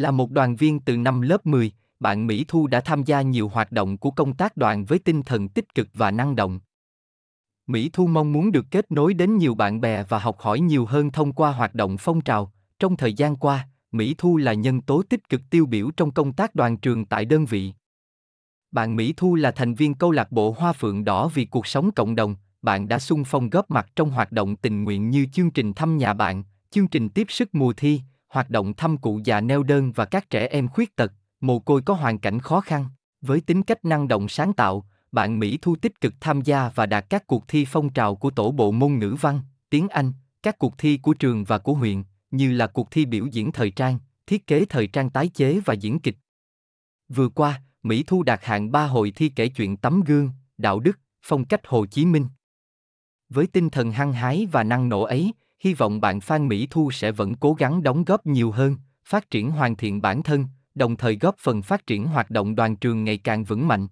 Là một đoàn viên từ năm lớp 10, bạn Mỹ Thu đã tham gia nhiều hoạt động của công tác đoàn với tinh thần tích cực và năng động. Mỹ Thu mong muốn được kết nối đến nhiều bạn bè và học hỏi nhiều hơn thông qua hoạt động phong trào. Trong thời gian qua, Mỹ Thu là nhân tố tích cực tiêu biểu trong công tác đoàn trường tại đơn vị. Bạn Mỹ Thu là thành viên câu lạc bộ Hoa Phượng Đỏ vì cuộc sống cộng đồng, bạn đã sung phong góp mặt trong hoạt động tình nguyện như chương trình thăm nhà bạn, chương trình tiếp sức mùa thi, hoạt động thăm cụ già neo đơn và các trẻ em khuyết tật, mồ côi có hoàn cảnh khó khăn. Với tính cách năng động sáng tạo, bạn Mỹ Thu tích cực tham gia và đạt các cuộc thi phong trào của tổ bộ môn ngữ văn, tiếng Anh, các cuộc thi của trường và của huyện, như là cuộc thi biểu diễn thời trang, thiết kế thời trang tái chế và diễn kịch. Vừa qua, Mỹ Thu đạt hạng 3 hội thi kể chuyện tấm gương, đạo đức, phong cách Hồ Chí Minh. Với tinh thần hăng hái và năng nổ ấy, Hy vọng bạn Phan Mỹ Thu sẽ vẫn cố gắng đóng góp nhiều hơn, phát triển hoàn thiện bản thân, đồng thời góp phần phát triển hoạt động đoàn trường ngày càng vững mạnh.